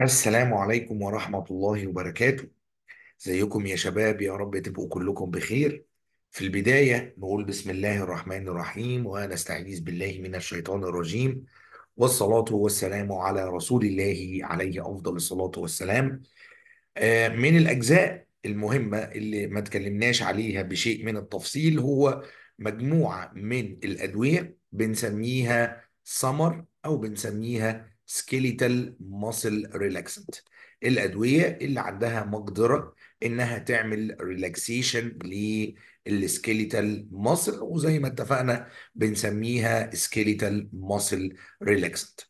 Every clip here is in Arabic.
السلام عليكم ورحمة الله وبركاته زيكم يا شباب يا رب تبقوا كلكم بخير في البداية نقول بسم الله الرحمن الرحيم ونستعيذ بالله من الشيطان الرجيم والصلاة والسلام على رسول الله عليه أفضل الصلاة والسلام آه، من الأجزاء المهمة اللي ما تكلمناش عليها بشيء من التفصيل هو مجموعة من الأدوية بنسميها سمر أو بنسميها سكيليتال ماسل ريلاكسنت الادويه اللي عندها مقدره انها تعمل ريلاكسيشن للسكيليتال ماسل وزي ما اتفقنا بنسميها سكيليتال ماسل ريلاكسنت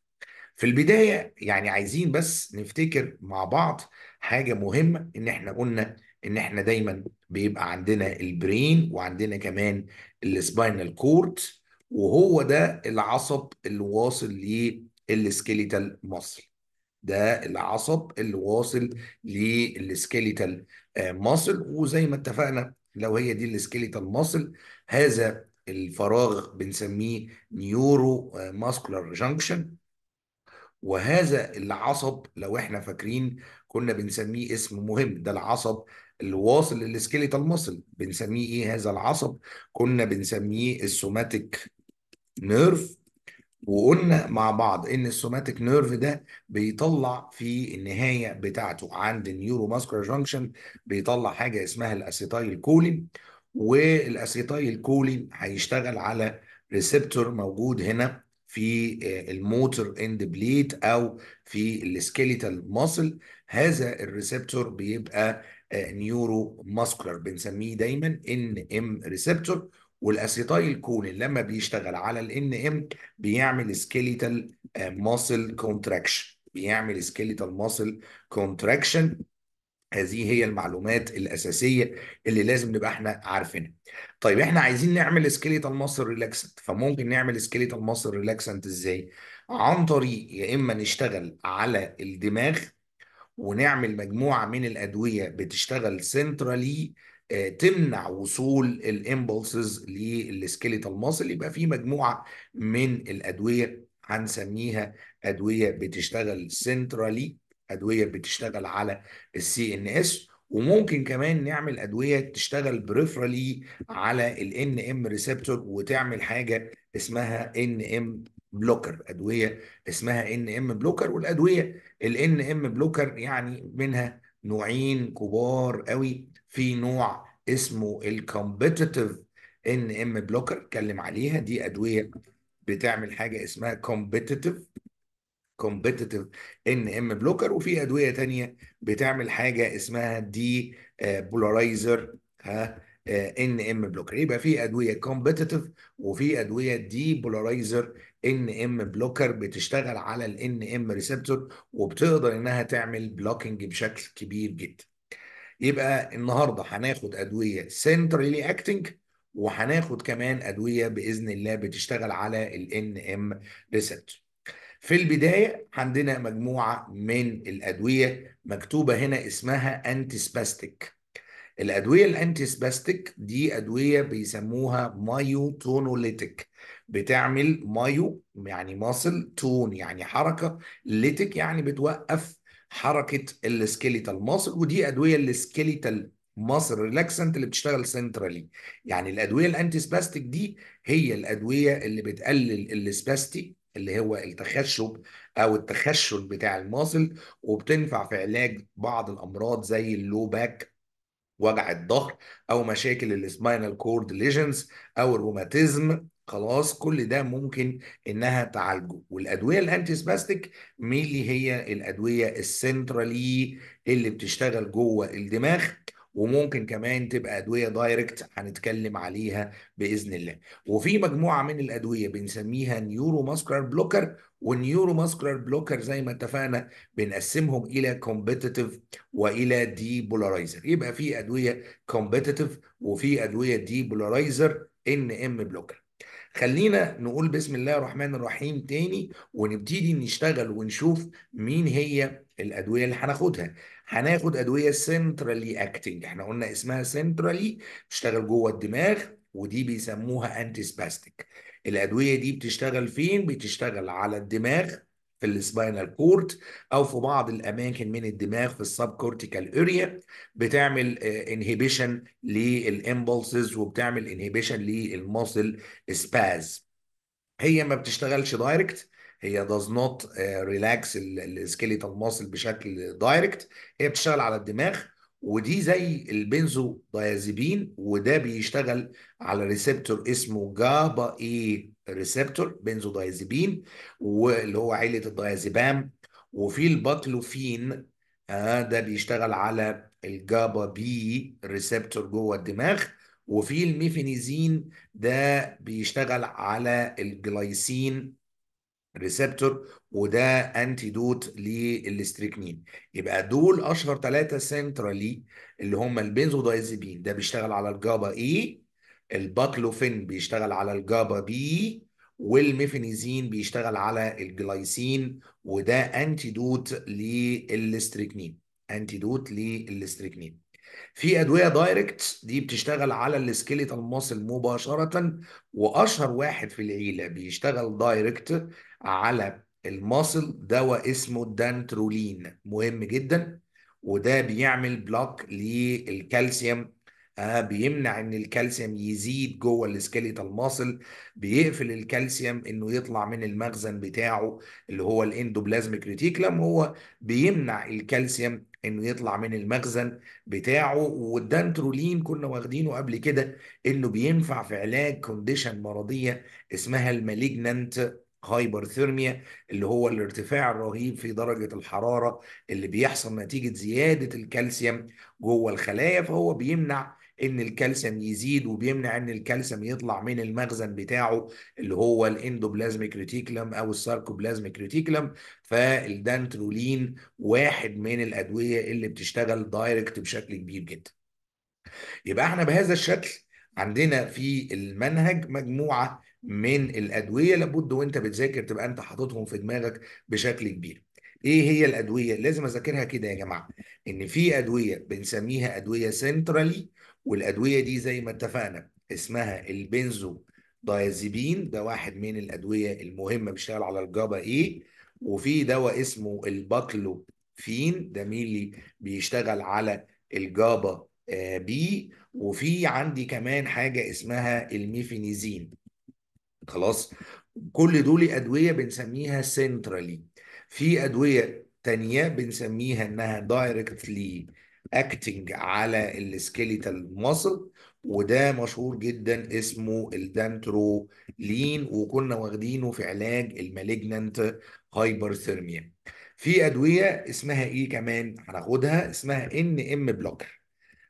في البدايه يعني عايزين بس نفتكر مع بعض حاجه مهمه ان احنا قلنا ان احنا دايما بيبقى عندنا البرين وعندنا كمان السباينال كورد وهو ده العصب اللي واصل السكيليتال ماسل ده العصب اللي واصل للسكيليتال آه, ماسل وزي ما اتفقنا لو هي دي السكيليتال ماسل هذا الفراغ بنسميه نيورو ماسكولار جانكشن وهذا العصب لو احنا فاكرين كنا بنسميه اسم مهم ده العصب اللي واصل للسكيليتال ماسل بنسميه ايه هذا العصب كنا بنسميه السوماتيك نيرف وقلنا مع بعض ان السوماتيك نيرف ده بيطلع في النهايه بتاعته عند النيورو ماسكولار جانكشن بيطلع حاجه اسمها الاسيتايل كولين والاسيتايل كولين هيشتغل على ريسبتور موجود هنا في آه، الموتر اند بليت او في السكيليتال ماسل هذا الريسبتور بيبقى نيورو آه، ماسكولار بنسميه دايما ان ام ريسبتور والاسيتايل كولين لما بيشتغل على الان ام بيعمل سكيليتال ماسل كونتراكشن بيعمل سكيليتال ماسل كونتراكشن هذه هي المعلومات الاساسيه اللي لازم نبقى احنا عارفينها طيب احنا عايزين نعمل سكيليتال ماسل ريلاكسنت فممكن نعمل سكيليتال ماسل ريلاكسنت ازاي عن طريق يا اما نشتغل على الدماغ ونعمل مجموعه من الادويه بتشتغل سنترالي آه، تمنع وصول الامبولسز للسكيليتال ماسل يبقى في مجموعه من الادويه هنسميها ادويه بتشتغل سنترالي ادويه بتشتغل على السي ان اس وممكن كمان نعمل ادويه تشتغل بريفرالي على الان ام ريسبتور وتعمل حاجه اسمها ان ام بلوكر ادويه اسمها ان ام بلوكر والادويه الان ام بلوكر يعني منها نوعين كبار قوي في نوع اسمه الكومبيتيتيف ان ام بلوكر اتكلم عليها دي ادويه بتعمل حاجه اسمها كومبيتيتيف كومبيتيتيف ان ام بلوكر وفي ادويه تانية بتعمل حاجه اسمها دي بولارايزر ها ان ام بلوكر يبقى في ادويه كومبيتيتيف وفي ادويه دي بولارايزر ان ام بلوكر بتشتغل على الان ام ريسبتور وبتقدر انها تعمل بلوكينج بشكل كبير جدا يبقى النهارده هناخد ادويه سنترالي اكتنج وهناخد كمان ادويه باذن الله بتشتغل على الان ام ريسبتور في البدايه عندنا مجموعه من الادويه مكتوبه هنا اسمها انتي سباستيك الادويه الانتي سباستيك دي ادويه بيسموها مايو تونوليتيك بتعمل مايو يعني ماسل تون يعني حركه ليتيك يعني بتوقف حركه السكيليتال ماسل ودي ادويه السكيليتال ماسل ريلاكسنت اللي بتشتغل سنترالي يعني الادويه الانتي سباستيك دي هي الادويه اللي بتقلل السباستيك اللي هو التخشب او التخشل بتاع الماسل وبتنفع في علاج بعض الامراض زي اللو باك وجع الظهر او مشاكل السباينال كورد ليجنز او الروماتيزم خلاص كل ده ممكن انها تعالجه والادويه الانتي سباستيك ميلي هي الادويه السنترالي اللي بتشتغل جوه الدماغ وممكن كمان تبقى ادويه دايركت هنتكلم عليها باذن الله وفي مجموعه من الادويه بنسميها نيورو ماسكولار بلوكر والنيورو ماسكولار بلوكر زي ما اتفقنا بنقسمهم الى كومبيتيتيف والى دي بولارايزر يبقى في ادويه كومبيتيتيف وفي ادويه دي بولارايزر ان ام بلوكر خلينا نقول بسم الله الرحمن الرحيم تاني ونبتدي نشتغل ونشوف مين هي الادويه اللي هناخدها هناخد ادويه سنترالي اكتنج احنا قلنا اسمها سنترالي بتشتغل جوه الدماغ ودي بيسموها انتي سباستيك الادويه دي بتشتغل فين بتشتغل على الدماغ في السباينال كورد او في بعض الاماكن من الدماغ في السب كورتيكال اريا بتعمل انهبيشن للامبولسز وبتعمل انهبيشن للماسل سباز هي ما بتشتغلش دايركت هي does not آه، relax السكيليتال ماسل بشكل دايركت هي بتشتغل على الدماغ ودي زي البنزو دايازيبين وده بيشتغل على ريسبتور اسمه جابا اي ريسبتور بنزودايزيبين واللي هو عيله الدايزبام وفي الباتلوفين آه ده بيشتغل على الجابا بي ريسبتور جوه الدماغ وفي الميفينيزين ده بيشتغل على الجلايسين ريسبتور وده انتيدوت للاستريكنين يبقى دول اشهر ثلاثه سنترالي اللي هم البنزودايزيبين ده بيشتغل على الجابا اي الباكلوفين بيشتغل على الجابا بي والميفينيزين بيشتغل على الجلايسين وده انتيدوت للاستريكنين انتيدوت للاستريكنين في ادويه دايركت دي بتشتغل على السكيليتال ماسل مباشره واشهر واحد في العيله بيشتغل دايركت على الماسل دواء اسمه الدانترولين مهم جدا وده بيعمل بلوك للكالسيوم آه بيمنع ان الكالسيوم يزيد جوه السكيليتال ماسل بيقفل الكالسيوم انه يطلع من المخزن بتاعه اللي هو الاندوبلازميك ريتيكلم هو بيمنع الكالسيوم انه يطلع من المخزن بتاعه والدانترولين كنا واخدينه قبل كده انه بينفع في علاج كونديشن مرضيه اسمها الماليجنانت هايبرثيرميا اللي هو الارتفاع الرهيب في درجة الحرارة اللي بيحصل نتيجة زيادة الكالسيوم جوه الخلايا فهو بيمنع ان الكالسيوم يزيد وبيمنع ان الكالسيوم يطلع من المخزن بتاعه اللي هو الاندوبلازميك ريتيكلم او الساركوبلازميك ريتيكلم فالدانترولين واحد من الادويه اللي بتشتغل دايركت بشكل كبير جدا يبقى احنا بهذا الشكل عندنا في المنهج مجموعه من الادويه لابد وانت بتذاكر تبقى انت حاططهم في دماغك بشكل كبير ايه هي الادويه لازم اذاكرها كده يا جماعه ان في ادويه بنسميها ادويه سنترالي والادويه دي زي ما اتفقنا اسمها البنزو دايازيبين ده واحد من الادويه المهمه بيشتغل على الجابا ايه e، وفي دواء اسمه الباكلوفين ده مين اللي بيشتغل على الجابا آه، بي وفي عندي كمان حاجه اسمها الميفينيزين خلاص كل دول ادويه بنسميها سنترالي في ادويه تانية بنسميها انها دايركتلي اكتنج على السكيليتال ماسل وده مشهور جدا اسمه الدانترولين وكنا واخدينه في علاج المالجنانت هايبرثيرميا في ادويه اسمها ايه كمان هناخدها اسمها ان ام بلوكر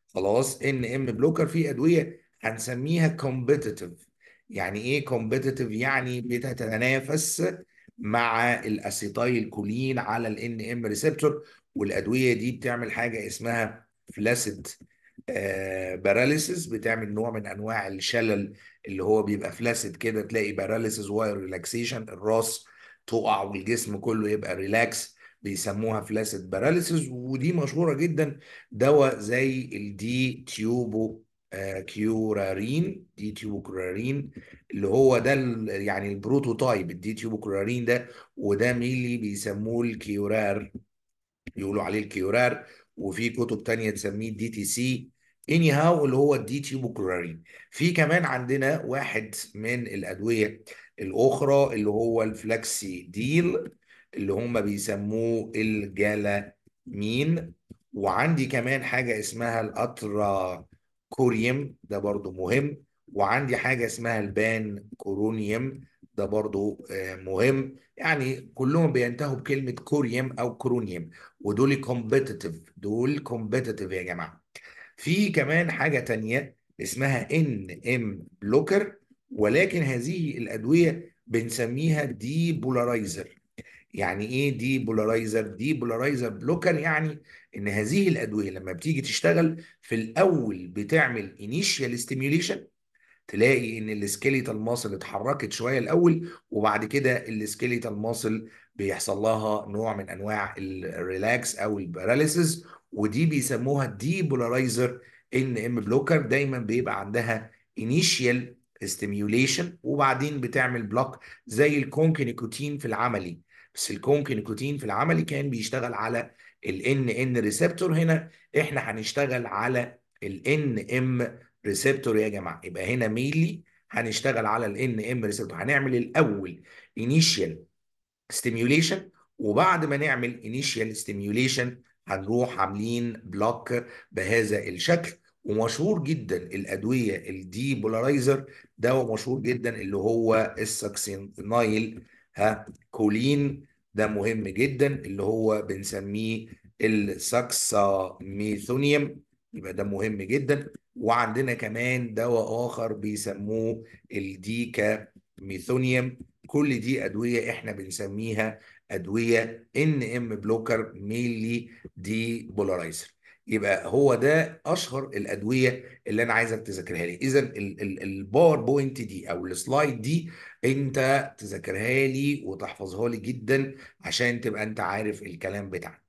خلاص ان ام بلوكر في ادويه هنسميها كومبيتيتيف يعني ايه كومبيتيتيف يعني بتتنافس مع الاسيتايل كولين على الان ام ريسبتور والادويه دي بتعمل حاجه اسمها فلاسيد آه، باراليسيس بتعمل نوع من انواع الشلل اللي هو بيبقى فلاسد كده تلاقي باراليسيس واير ريلاكسيشن الراس تقع والجسم كله يبقى ريلاكس بيسموها فلاسد باراليسيس ودي مشهوره جدا دواء زي الدي تيوبو كيورارين دي تيوبو كورارين اللي هو ده يعني البروتوتايب الدي تيوبو كورارين ده وده ميلي بيسموه الكيورار يقولوا عليه الكيورار وفي كتب تانية تسميه الدي تي سي اني هاو اللي هو الدي تيوبوكلورين في كمان عندنا واحد من الادويه الاخرى اللي هو الفلاكسي ديل اللي هم بيسموه الجالامين وعندي كمان حاجه اسمها الاترا كوريوم ده برضو مهم وعندي حاجه اسمها البان كورونيوم ده برضو آه، مهم يعني كلهم بينتهوا بكلمة كوريم أو كرونيم ودول كومبيتيتيف دول كومبيتيتيف يا جماعة في كمان حاجة تانية اسمها ان ام بلوكر ولكن هذه الأدوية بنسميها دي بولارايزر يعني ايه دي بولارايزر دي بولارايزر بلوكر يعني ان هذه الادويه لما بتيجي تشتغل في الاول بتعمل انيشيال ستيميوليشن تلاقي ان السكيليتال ماسل اتحركت شويه الاول وبعد كده السكيليتال ماسل بيحصل لها نوع من انواع الريلاكس او الباراليسيس ودي بيسموها ديبولارايزر ان ام بلوكر دايما بيبقى عندها انيشيال استيميوليشن وبعدين بتعمل بلوك زي الكونكينيكوتين في العملي بس الكونكينيكوتين في العملي كان بيشتغل على ال ان ان ريسبتور هنا احنا هنشتغل على ال ان ام ريسبتور يا جماعه يبقى هنا ميلي هنشتغل على ان ام ريسبتور هنعمل الاول انيشال ستيميوليشن وبعد ما نعمل انيشال ستيميوليشن هنروح عاملين بلوك بهذا الشكل ومشهور جدا الادويه الدي بولارايزر دواء مشهور جدا اللي هو الساكسينايل ها كولين ده مهم جدا اللي هو بنسميه ميثونيوم يبقى ده مهم جدا وعندنا كمان دواء آخر بيسموه الديكا ميثونيوم كل دي أدوية إحنا بنسميها أدوية إن إم بلوكر ميلي دي بولارايزر يبقى هو ده اشهر الادويه اللي انا عايزك تذاكرها لي اذا الباور بوينت دي او السلايد دي انت تذاكرها لي وتحفظها لي جدا عشان تبقى انت عارف الكلام بتاعنا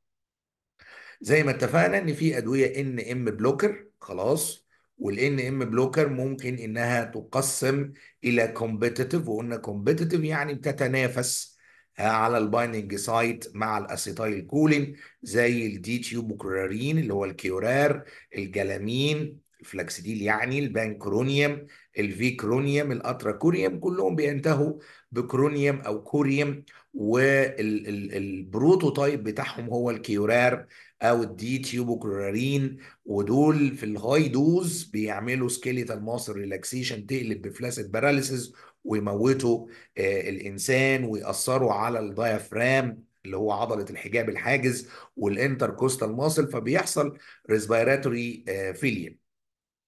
زي ما اتفقنا ان في ادويه ان ام بلوكر خلاص والان ام بلوكر ممكن انها تقسم الى كومبيتيتيف وقلنا كومبيتيتيف يعني بتتنافس آه، على البايننج سايت مع الاسيتايل كولين زي الدي تيوبوكرارين اللي هو الكيورار الجلامين الفلاكسيديل يعني البانكرونيوم الفيكرونيوم الاتراكوريوم كلهم بينتهوا بكرونيوم او كوريوم والبروتوتايب بتاعهم هو الكيورار او الدي كلورارين ودول في الهاي دوز بيعملوا سكيليتال ماسل ريلاكسيشن تقلب بفلاسيد باراليسيس ويموتوا آه، الانسان ويأثروا على الديافرام اللي هو عضله الحجاب الحاجز والانتركوستال ماسل فبيحصل ريسبيراتوري آه، فيليم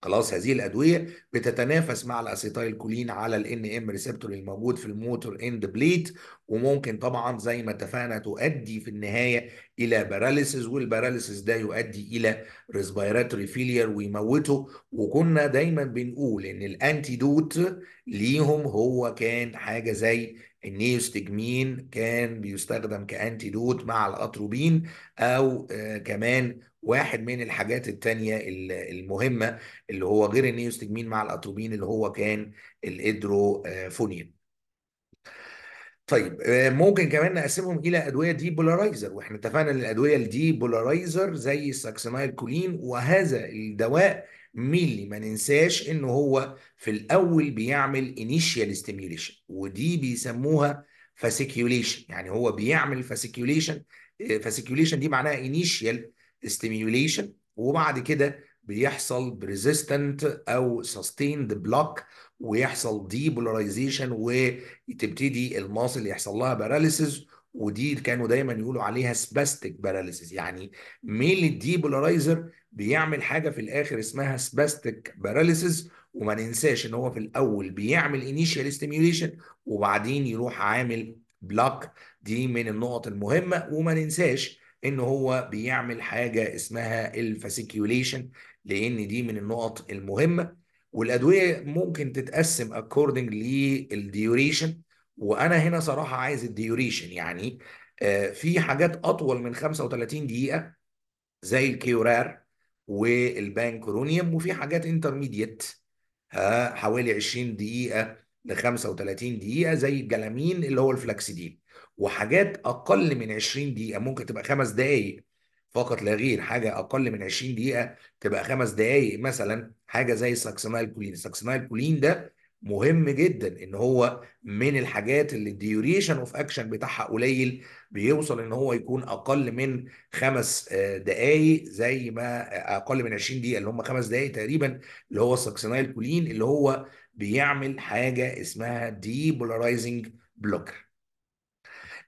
خلاص هذه الادويه بتتنافس مع كولين على الان ام ريسبتور الموجود في الموتور اند بليت وممكن طبعا زي ما اتفقنا تؤدي في النهايه الى باراليسيس والباراليسيس ده يؤدي الى ريسبيراتوري فيلير ويموته وكنا دايما بنقول ان الانتيدوت ليهم هو كان حاجه زي النيوستجمين كان بيستخدم كانتيدوت مع الاتروبين او آه، كمان واحد من الحاجات التانية المهمة اللي هو غير النيوستجمين مع الأتروبين اللي هو كان الإدروفونين طيب آه، ممكن كمان نقسمهم الى ادويه دي بولارايزر واحنا اتفقنا ان الادويه الدي بولارايزر زي الساكسينايل كولين وهذا الدواء ميلي ما ننساش ان هو في الاول بيعمل انيشيال ستيميوليشن ودي بيسموها فاسيكيوليشن يعني هو بيعمل فاسيكيوليشن آه، فاسيكيوليشن دي معناها انيشيال stimulation وبعد كده بيحصل بريزيستنت او سستيند بلوك ويحصل ديبولاريزيشن وتبتدي الماصل يحصل لها باراليسز ودي كانوا دايما يقولوا عليها سباستيك باراليسيس يعني ميل الديبولارايزر بيعمل حاجه في الاخر اسمها سباستيك باراليسيس وما ننساش ان هو في الاول بيعمل انيشال ستيميوليشن وبعدين يروح عامل بلوك دي من النقط المهمه وما ننساش ان هو بيعمل حاجه اسمها الفاسيكيوليشن لان دي من النقط المهمه والادويه ممكن تتقسم اكوردنج للديوريشن وانا هنا صراحه عايز الديوريشن يعني آه، في حاجات اطول من 35 دقيقه زي الكيورار والبانكرونيوم وفي حاجات انترميديت آه، حوالي 20 دقيقه ل 35 دقيقه زي الجلامين اللي هو الفلاكسيدين وحاجات اقل من 20 دقيقه ممكن تبقى خمس دقائق فقط لا غير حاجه اقل من 20 دقيقه تبقى خمس دقائق مثلا حاجه زي ساكسمال كولين ساكسمال كولين ده مهم جدا ان هو من الحاجات اللي الديوريشن اوف اكشن بتاعها قليل بيوصل ان هو يكون اقل من خمس آه، دقائق زي ما آه، اقل من 20 دقيقه اللي هم خمس دقائق تقريبا اللي هو ساكسينايل كولين اللي هو بيعمل حاجه اسمها ديبولارايزنج بلوكر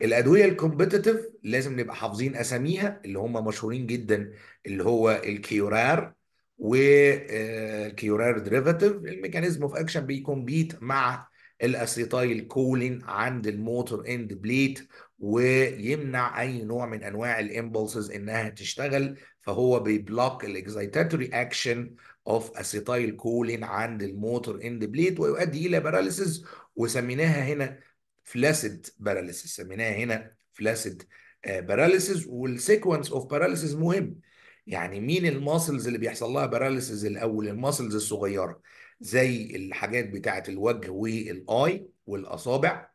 الادويه الكومبتيتيف لازم نبقى حافظين اساميها اللي هم مشهورين جدا اللي هو الكيورار والكيورار آه، ديريفاتيف الميكانيزم اوف اكشن بيكمبيت مع الاسيتايل كولين عند الموتور اند بليت ويمنع اي نوع من انواع الامبولسز انها تشتغل فهو بيبلوك الاكسيتاتوري اكشن اوف اسيتايل كولين عند الموتور اند بليت ويؤدي الى باراليسز وسميناها هنا فلاسيد باراليسيس سميناها هنا فلاسيد باراليسيس والسيكونس اوف باراليسيس مهم يعني مين الماسلز اللي بيحصل لها باراليسيس الاول الماسلز الصغيره زي الحاجات بتاعه الوجه والاي والاصابع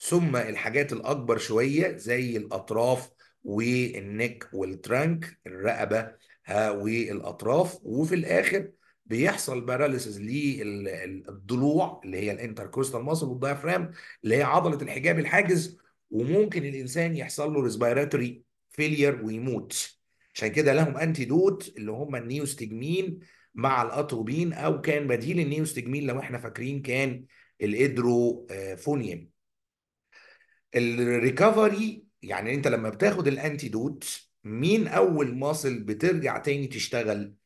ثم الحاجات الاكبر شويه زي الاطراف والنك والترنك الرقبه ها والاطراف وفي الاخر بيحصل باراليسز للضلوع اللي هي الانتركوستال ماسل والدايفرام اللي هي عضله الحجاب الحاجز وممكن الانسان يحصل له ريسبيراتوري فيلير ويموت عشان كده لهم انتيدوت اللي هم النيوستجمين مع الاتروبين او كان بديل النيوستجمين لو احنا فاكرين كان الادروفونيوم الريكفري يعني انت لما بتاخد الانتيدوت مين اول ماسل بترجع تاني تشتغل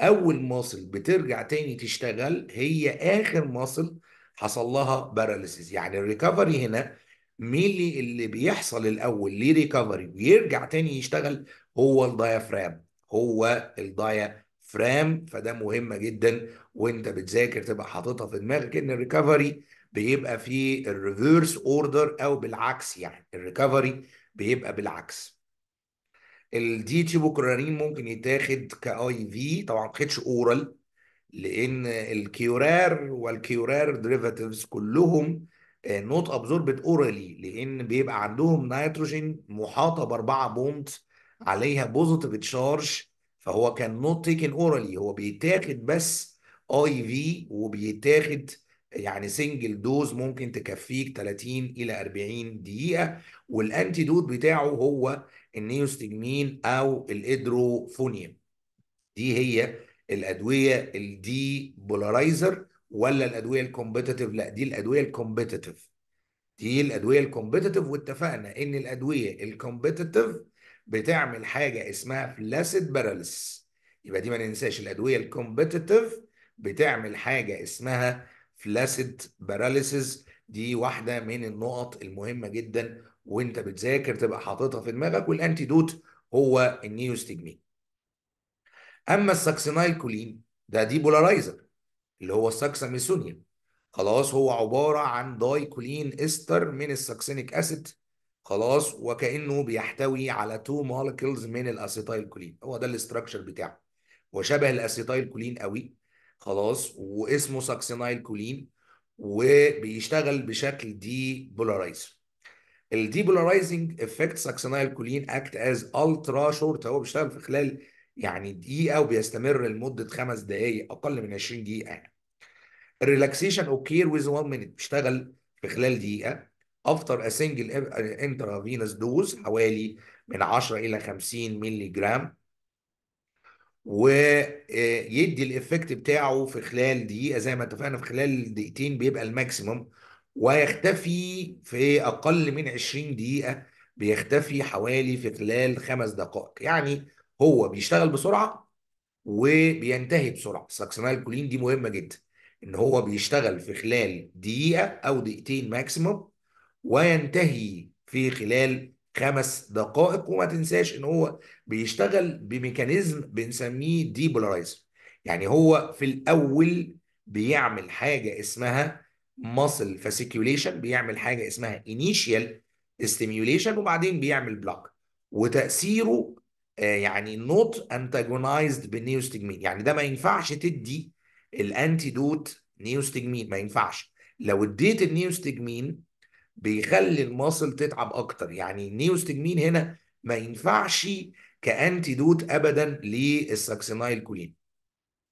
اول ماسل بترجع تاني تشتغل هي اخر ماسل حصل لها باراليسيس يعني الريكفري هنا مين اللي بيحصل الاول ليه ريكفري ويرجع تاني يشتغل هو الدايافرام هو الدايافرام فده مهمه جدا وانت بتذاكر تبقى حاططها في دماغك ان الريكفري بيبقى في الريفيرس اوردر او بالعكس يعني الريكفري بيبقى بالعكس الدي تيوبوكرارين ممكن يتاخد كاي في طبعا ما خدش اورال لان الكيورار والكيورار ديريفاتيفز كلهم نوت ابزوربت اورالي لان بيبقى عندهم نيتروجين محاطه باربعه بونت عليها بوزيتيف تشارج فهو كان نوت تيكن اورالي هو بيتاخد بس اي في وبيتاخد يعني سنجل دوز ممكن تكفيك 30 الى 40 دقيقه والانتيدوت بتاعه هو النيوستجمين او الادروفونيم دي هي الادويه الدي بولارايزر ولا الادويه الكومبيتيتيف لا دي الادويه الكومبيتيتيف دي الادويه الكومبيتيتيف واتفقنا ان الادويه الكومبيتيتيف بتعمل حاجه اسمها فلاسيد باراليس يبقى دي ما ننساش الادويه الكومبيتيتيف بتعمل حاجه اسمها فلاسيد باراليسز دي واحده من النقط المهمه جدا وانت بتذاكر تبقى حاططها في دماغك والانتيدوت هو النيوستيجمين اما الساكسينايل كولين ده دي بولارايزر اللي هو الساكساميسونيا خلاص هو عباره عن داي كولين استر من الساكسينيك اسيد خلاص وكانه بيحتوي على تو مولكيولز من الاسيتايل كولين هو ده الاستراكشر بتاعه وشبه الاسيتايل كولين قوي خلاص واسمه ساكسينايل كولين وبيشتغل بشكل دي بولارايزر الديبولارايزنج افكت ساكسينايل كولين اكت از الترا شورت هو بيشتغل في خلال يعني دقيقه وبيستمر لمده خمس دقائق اقل من 20 دقيقه يعني الريلاكسيشن اوكير ويز 1 مينت بيشتغل في خلال دقيقه افتر ا سنجل انترا فينس دوز حوالي من 10 الى 50 مللي جرام ويدي الايفكت بتاعه في خلال دقيقه زي ما اتفقنا في خلال دقيقتين بيبقى الماكسيمم ويختفي في اقل من 20 دقيقه بيختفي حوالي في خلال خمس دقائق يعني هو بيشتغل بسرعه وبينتهي بسرعه الساكسونال كولين دي مهمه جدا ان هو بيشتغل في خلال دقيقه او دقيقتين ماكسيموم وينتهي في خلال خمس دقائق وما تنساش ان هو بيشتغل بميكانيزم بنسميه ديبولارايزر يعني هو في الاول بيعمل حاجه اسمها ماسل فاسيكيوليشن بيعمل حاجه اسمها انيشيال ستيميوليشن وبعدين بيعمل بلاك وتاثيره آه، يعني نوت انتاجونايزد بالنيوستجمين يعني ده ما ينفعش تدي الانتيدوت نيوستجمين ما ينفعش لو اديت النيوستجمين بيخلي الماسل تتعب اكتر يعني النيوستجمين هنا ما ينفعش كانتيدوت ابدا للساكسينايل كولين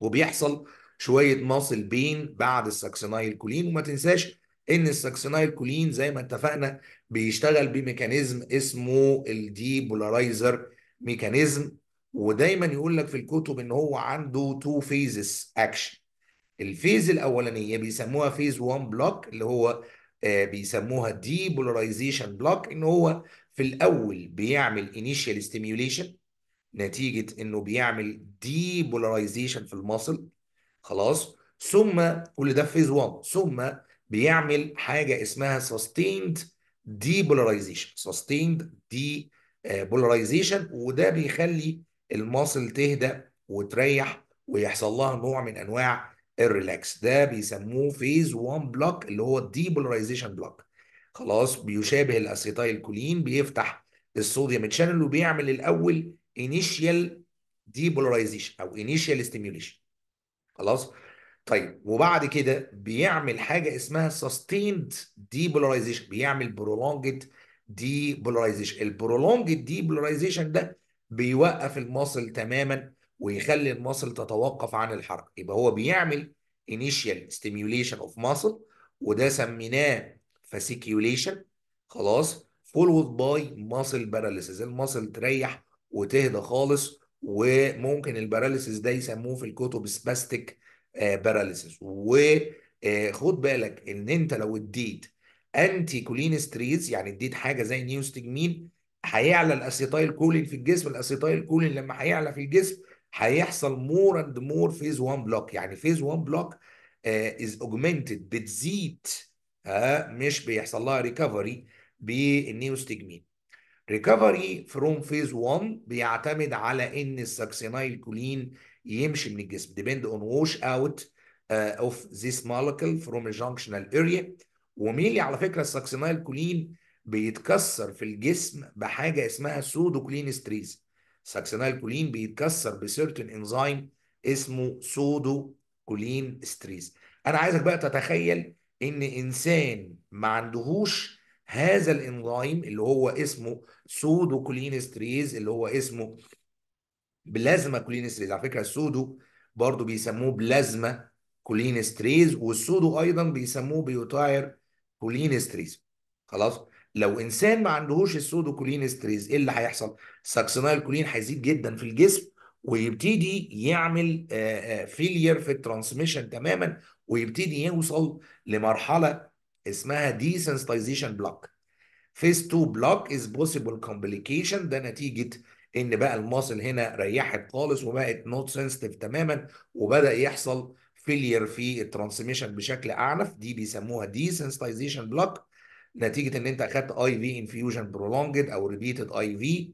وبيحصل شويه ماسل بين بعد الساكسينايل كولين وما تنساش ان الساكسينايل كولين زي ما اتفقنا بيشتغل بميكانيزم اسمه الدي بولارايزر ميكانيزم ودايما يقول لك في الكتب ان هو عنده تو فيزز اكشن الفيز الاولانيه بيسموها فيز 1 بلوك اللي هو آه، بيسموها دي بولارايزيشن بلوك ان هو في الاول بيعمل انيشال ستيميوليشن نتيجه انه بيعمل دي بولارايزيشن في المصل خلاص ثم كل ده فيز 1 ثم بيعمل حاجه اسمها سستيند ديبولاريزيشن سستيند دي بولاريزيشن وده بيخلي الماسل تهدأ وتريح ويحصل لها نوع من انواع الريلاكس ده بيسموه فيز 1 بلوك اللي هو الديبولاريزيشن بلوك خلاص بيشابه الاسيتايل كولين بيفتح الصوديوم تشانل وبيعمل الاول انيشيال ديبولاريزيشن او انيشيال ستيميوليشن خلاص طيب وبعد كده بيعمل حاجه اسمها سستيند ديبولاريزيشن بيعمل برولونجد ديبولاريزيشن البرولونجد ديبولاريزيشن ده بيوقف المصل تماما ويخلي المصل تتوقف عن الحركه يبقى هو بيعمل initial stimulation of muscle وده سميناه فاسيكيوليشن خلاص followed by muscle باراليسيس الماسل تريح وتهدى خالص وممكن الباراليسيس ده يسموه في الكتب سباستيك باراليسيس وخد بالك ان انت لو اديت انتي كولين ستريز يعني اديت حاجه زي نيوستجمين هيعلى الاسيتايل كولين في الجسم الاسيتايل كولين لما هيعلى في الجسم هيحصل مور اند مور فيز 1 بلوك يعني فيز 1 بلوك از اوجمنتد بتزيد آه، مش بيحصل لها ريكفري بالنيوستجمين ريكفري فروم فيز 1 بيعتمد على ان الساكسينايل كولين يمشي من الجسم ديبند اون ووش اوت اوف ذيس مولكيول فروم الجانكشنال اريا وميلي على فكره الساكسينايل كولين بيتكسر في الجسم بحاجه اسمها كولين ستريز الساكسينايل كولين بيتكسر بسيرتن انزيم اسمه سودو كولين ستريز انا عايزك بقى تتخيل ان انسان ما عندهوش هذا الانزيم اللي هو اسمه سودو كولينستريز اللي هو اسمه بلازما كولينستريز على فكره السودو برضه بيسموه بلازما كولينستريز والسودو ايضا بيسموه بيوتاير كولينستريز خلاص لو انسان ما عندهوش السودو كولينستريز ايه اللي هيحصل ساكسونايل كولين هيزيد جدا في الجسم ويبتدي يعمل فيلير آه، آه، في الترانسميشن تماما ويبتدي يوصل لمرحله اسمها desensitization block phase 2 block is possible complication ده نتيجه ان بقى الماسل هنا ريحت خالص وبقت نوت sensitive تماما وبدا يحصل فيلير في الترانسميشن بشكل اعنف دي بيسموها desensitization بلوك نتيجه ان انت اخدت اي في prolonged برولونجد او ريبيتد اي في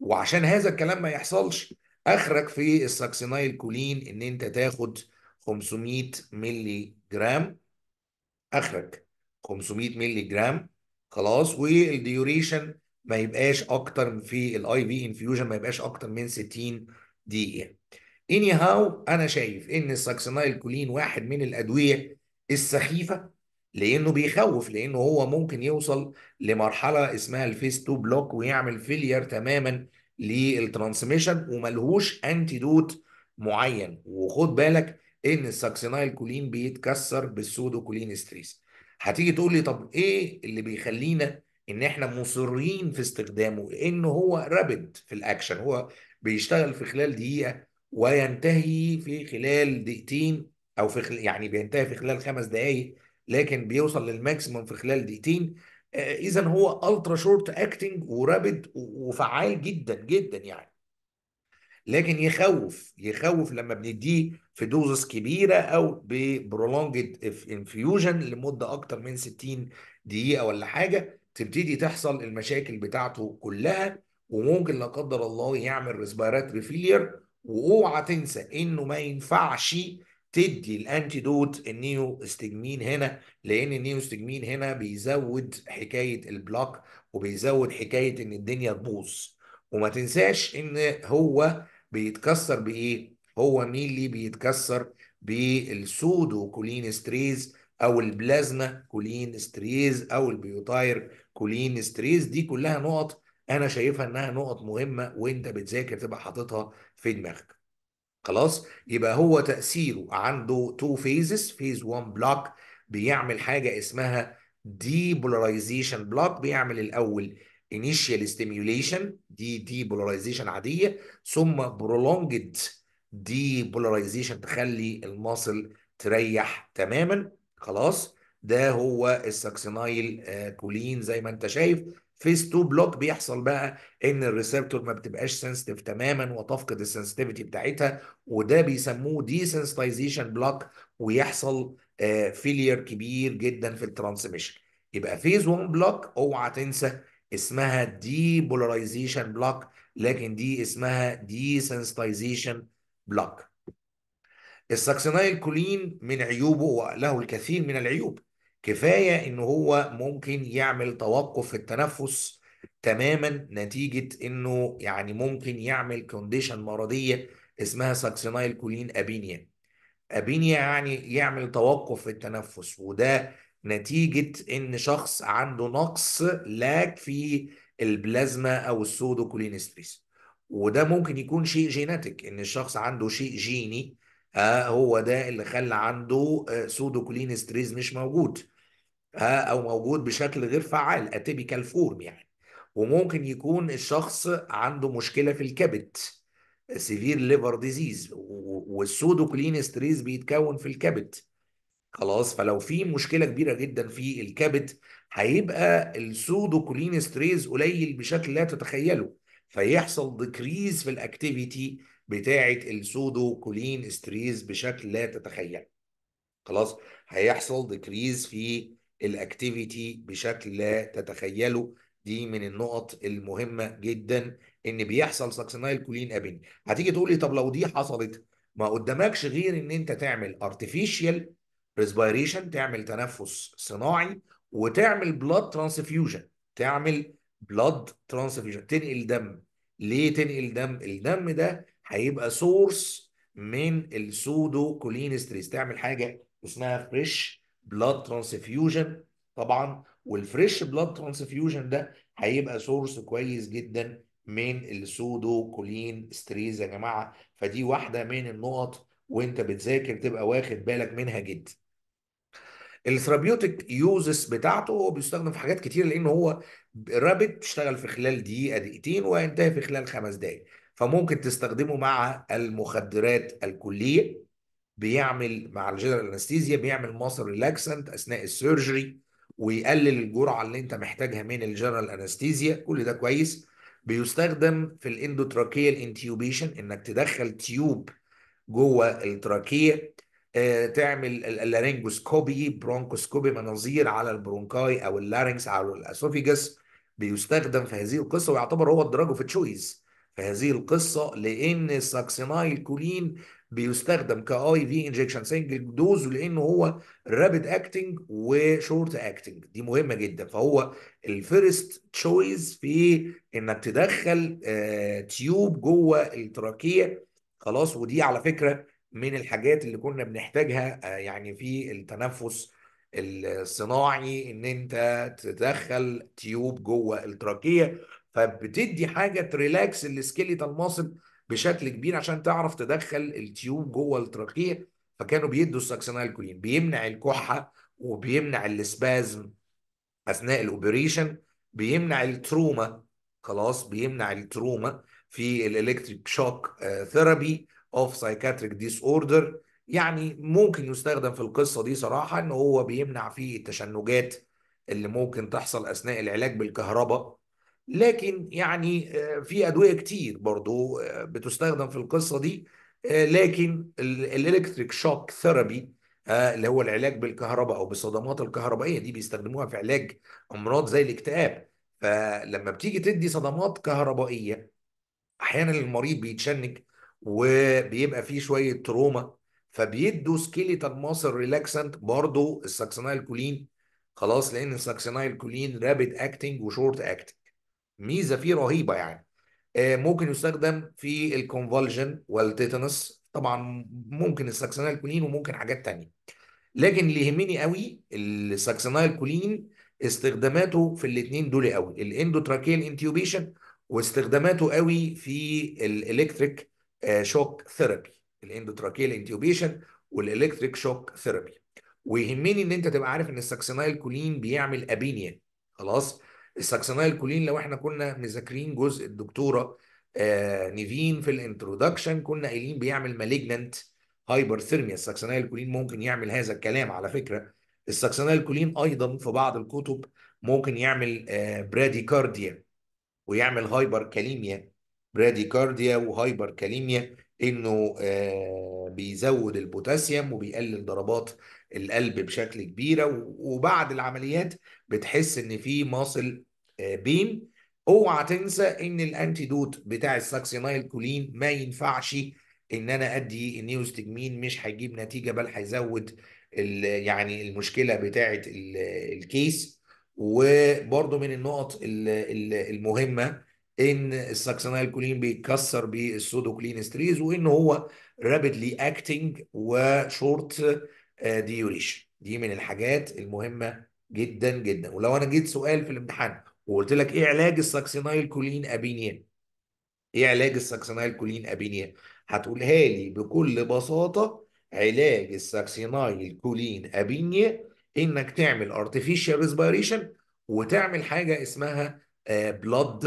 وعشان هذا الكلام ما يحصلش اخرج في الساكسينايل كولين ان انت تاخد 500 ملي جرام اخرج 500 مللي جرام خلاص والديوريشن ما يبقاش اكتر في الاي في انفيوجن ما يبقاش اكتر من 60 دقيقه اني هاو انا شايف ان الساكسينايل كولين واحد من الادويه السخيفه لانه بيخوف لانه هو ممكن يوصل لمرحله اسمها الفيس 2 بلوك ويعمل فيلير تماما للترانسميشن وملهوش انتيدوت معين وخد بالك ان الساكسينايل كولين بيتكسر بالسودو كولين ستريس هتيجي تقول لي طب ايه اللي بيخلينا ان احنا مصرين في استخدامه ان هو رابد في الاكشن هو بيشتغل في خلال دقيقه وينتهي في خلال دقيقتين او في خل... يعني بينتهي في خلال خمس دقائق لكن بيوصل للماكسيموم في خلال دقيقتين آه، اذا هو الترا شورت اكتنج ورابد وفعال جدا جدا يعني لكن يخوف يخوف لما بنديه في دوزس كبيره او ببرولونجد انفيوجن لمده اكتر من 60 دقيقه ولا حاجه تبتدي تحصل المشاكل بتاعته كلها وممكن لا قدر الله يعمل ريسبيراتري فيلير واوعى تنسى انه ما ينفعش تدي الانتيدوت النيو استجمين هنا لان النيو استجمين هنا بيزود حكايه البلاك وبيزود حكايه ان الدنيا تبوظ وما تنساش ان هو بيتكسر بايه هو مينلي بيتكسر بالسودو كولين ستريز او البلازما كولين ستريز او البيوتاير كولين ستريز دي كلها نقط انا شايفها انها نقط مهمه وانت بتذاكر تبقى حاططها في دماغك خلاص يبقى هو تاثيره عنده تو فيزز فيز 1 بلوك بيعمل حاجه اسمها ديبولاريزيشن بلوك بيعمل الاول initial stimulation دي دي بولاريزيشن عاديه ثم prolonged دي بولاريزيشن تخلي المصل تريح تماما خلاص ده هو الساكسينايل آه، كولين زي ما انت شايف فيس 2 بلوك بيحصل بقى ان الريسبتور ما بتبقاش سنسيتيف تماما وتفقد السنسيتيفيتي بتاعتها وده بيسموه ديسنسيتايزيشن بلوك ويحصل فيلير آه، كبير جدا في الترانسميشن يبقى فيز 1 بلوك اوعى تنسى اسمها دي بولاريزيشن بلوك لكن دي اسمها دي سنسيتايزيشن بلوك الساكسينايل كولين من عيوبه وله الكثير من العيوب كفايه ان هو ممكن يعمل توقف في التنفس تماما نتيجه انه يعني ممكن يعمل كونديشن مرضيه اسمها ساكسينايل كولين ابينيا ابينيا يعني يعمل توقف في التنفس وده نتيجة إن شخص عنده نقص لاك في البلازما أو السودو كولينستريس وده ممكن يكون شيء جيناتيك إن الشخص عنده شيء جيني آه هو ده اللي خلى عنده آه سودو كولينستريز مش موجود آه أو موجود بشكل غير فعال أتيبيكال فورم يعني وممكن يكون الشخص عنده مشكلة في الكبد سيفير ليفر ديزيز والسودو كولينستريز بيتكون في الكبد خلاص فلو في مشكله كبيره جدا في الكبد هيبقى السودو كولين ستريز قليل بشكل لا تتخيله فيحصل ديكريز في الاكتيفيتي بتاعه السودو كولين ستريز بشكل لا تتخيله خلاص هيحصل ديكريز في الاكتيفيتي بشكل لا تتخيله دي من النقط المهمه جدا ان بيحصل ساكسينايل كولين ابني هتيجي تقول لي طب لو دي حصلت ما قدامكش غير ان انت تعمل ارتفيشال ريسبيريشن تعمل تنفس صناعي وتعمل بلاد ترانسفيوجن تعمل بلاد ترانسفيوجن تنقل دم ليه تنقل دم الدم ده هيبقى سورس من السودو ستريس تعمل حاجه اسمها فريش بلاد ترانسفيوجن طبعا والفريش بلاد ترانسفيوجن ده هيبقى سورس كويس جدا من السودو كولين ستريز يا جماعه فدي واحده من النقط وانت بتذاكر تبقى واخد بالك منها جدا الثرابيوتيك يوزس بتاعته هو بيستخدم في حاجات كتير لان هو رابط بيشتغل في خلال دقيقه دقيقتين وينتهي في خلال خمس دقائق فممكن تستخدمه مع المخدرات الكليه بيعمل مع الجنرال انستيزيا بيعمل ماسر ريلاكسنت اثناء السيرجري ويقلل الجرعه اللي انت محتاجها من الجنرال انستيزيا كل ده كويس بيستخدم في الاندوتراكيال انتيوبيشن انك تدخل تيوب جوه التراكيه آه، تعمل اللارينجوسكوبي برونكوسكوبي مناظير على البرونكاي او اللارينكس او الاسوفيجس بيستخدم في هذه القصه ويعتبر هو الدراج اوف تشويس في هذه القصه لان الساكسينايل كولين بيستخدم كاي في انجكشن سنجل دوز لانه هو رابيد اكتنج وشورت اكتنج دي مهمه جدا فهو الفيرست تشويز في انك تدخل تيوب آه، جوه التراكيه خلاص ودي على فكره من الحاجات اللي كنا بنحتاجها آه، يعني في التنفس الصناعي ان انت تدخل تيوب جوه التراكيه فبتدي حاجه تريلاكس السكيليتال ماسل بشكل كبير عشان تعرف تدخل التيوب جوه التراكيه فكانوا بيدوا الساكسونالكولين بيمنع الكحه وبيمنع السبازم اثناء الاوبريشن بيمنع التروما خلاص بيمنع التروما في الالكتريك شوك ثيرابي اوف سايكاتريك ديس اوردر يعني ممكن يستخدم في القصه دي صراحه ان هو بيمنع فيه التشنجات اللي ممكن تحصل اثناء العلاج بالكهرباء لكن يعني آه، في ادويه كتير برضو آه، بتستخدم في القصه دي آه، لكن الالكتريك شوك ثيرابي اللي هو العلاج بالكهرباء او بالصدمات الكهربائيه دي بيستخدموها في علاج امراض زي الاكتئاب فلما بتيجي تدي صدمات كهربائيه احيانا المريض بيتشنج وبيبقى فيه شويه تروما فبيدوا سكيليتال ماسل ريلاكسنت برضه الساكسينايل كولين خلاص لان الساكسينايل كولين رابيد اكتنج وشورت اكتنج ميزه فيه رهيبه يعني آه، ممكن يستخدم في الكونفولجن والتيتانس طبعا ممكن الساكسينايل كولين وممكن حاجات تانية لكن اللي يهمني قوي الساكسينايل كولين استخداماته في الاثنين دول قوي الاندوتراكيال انتيوبيشن واستخداماته قوي في الالكتريك شوك ثيرابي الاندوتراكيال انتيوبيشن والالكتريك شوك ثيرابي ويهمني ان انت تبقى عارف ان الساكسينايل كولين بيعمل ابينيا خلاص الساكسينايل كولين لو احنا كنا مذاكرين جزء الدكتوره آه نيفين في الانترودكشن كنا قايلين بيعمل ماليجننت هايبرثيرميا الساكسينايل كولين ممكن يعمل هذا الكلام على فكره الساكسينايل كولين ايضا في بعض الكتب ممكن يعمل آه براديكارديا ويعمل هايبر كاليميا براديكارديا وهايبر كاليميا انه آه، بيزود البوتاسيوم وبيقلل ضربات القلب بشكل كبيره وبعد العمليات بتحس ان في ماصل آه، بين اوعى تنسى ان الانتيدوت بتاع الساكسينايل كولين ما ينفعش ان انا ادي النيوستجمين مش هيجيب نتيجه بل هيزود يعني المشكله بتاعه الكيس وبرده من النقط المهمه ان الساكسانايل كولين بيتكسر بالسودوكلين ستريز وان هو رابيدلي اكتنج وشورت ديوريشن دي من الحاجات المهمه جدا جدا ولو انا جيت سؤال في الامتحان وقلت لك ايه علاج الساكسينايل كولين ابينيا ايه علاج الساكسينايل كولين ابينيا هتقولها لي بكل بساطه علاج الساكسينايل كولين ابينيا انك تعمل ارتفيشال ريسبيريشن وتعمل حاجه اسمها بلاد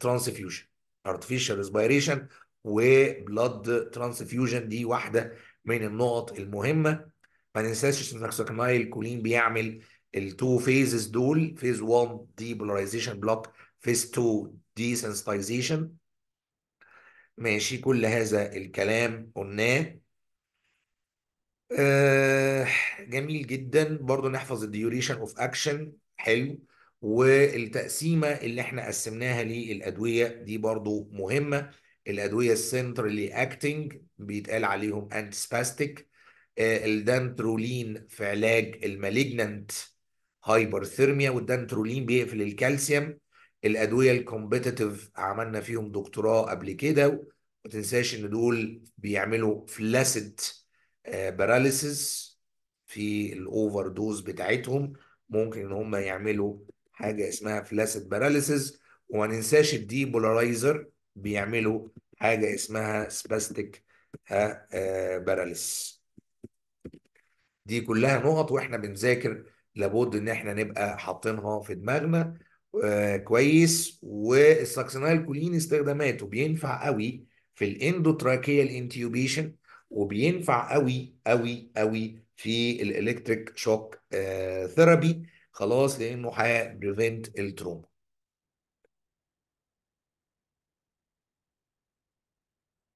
ترانسفيوجن ارتفيشال اسبيريشن وبلاد ترانسفيوجن دي واحده من النقط المهمه ما ننساش ان السكنايل كولين بيعمل التو فيزز دول فيز 1 دي بولاريزيشن بلوك فيز 2 دي سنسيتايزيشن ماشي كل هذا الكلام قلناه آه جميل جدا برضو نحفظ الديوريشن اوف اكشن حلو والتقسيمه اللي احنا قسمناها للادويه دي برضو مهمه الادويه السنترالي اكتنج بيتقال عليهم انتي آه، سباستيك الدانترولين في علاج الماليجنانت هايبرثيرميا والدانترولين بيقفل الكالسيوم الادويه الكومبيتيتيف عملنا فيهم دكتوراه قبل كده ما تنساش ان دول بيعملوا فلاسيد آه، باراليسيس في الاوفر دوز بتاعتهم ممكن ان هم يعملوا حاجه اسمها فلاسيد باراليسيس وما ننساش الدي بولارايزر بيعملوا حاجه اسمها سباستيك آه، باراليس آه، دي كلها نقط واحنا بنذاكر لابد ان احنا نبقى حاطينها في دماغنا آه، كويس والساكسينايل كولين استخداماته بينفع قوي في الاندوتراكيال انتيوبيشن وبينفع قوي قوي قوي في الالكتريك شوك ثيرابي خلاص لانه هيبريفنت التروما